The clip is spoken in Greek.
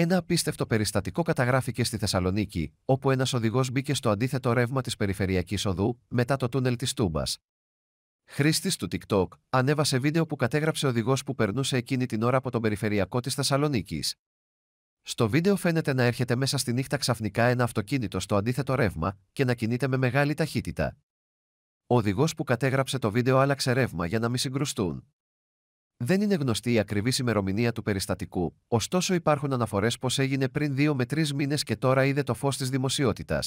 Ένα απίστευτο περιστατικό καταγράφηκε στη Θεσσαλονίκη, όπου ένας οδηγός μπήκε στο αντίθετο ρεύμα της περιφερειακής οδού, μετά το τούνελ της Τούμπας. Χρήστης του TikTok ανέβασε βίντεο που κατέγραψε οδηγός που περνούσε εκείνη την ώρα από τον περιφερειακό της Θεσσαλονίκης. Στο βίντεο φαίνεται να έρχεται μέσα στη νύχτα ξαφνικά ένα αυτοκίνητο στο αντίθετο ρεύμα και να κινείται με μεγάλη ταχύτητα. Ο οδηγός που κατέγραψε το βίντεο άλλαξε ρεύμα για να μην συγκρουστούν. Δεν είναι γνωστή η ακριβής ημερομηνία του περιστατικού, ωστόσο υπάρχουν αναφορές πως έγινε πριν δύο με τρεις μήνες και τώρα είδε το φως της δημοσιότητας.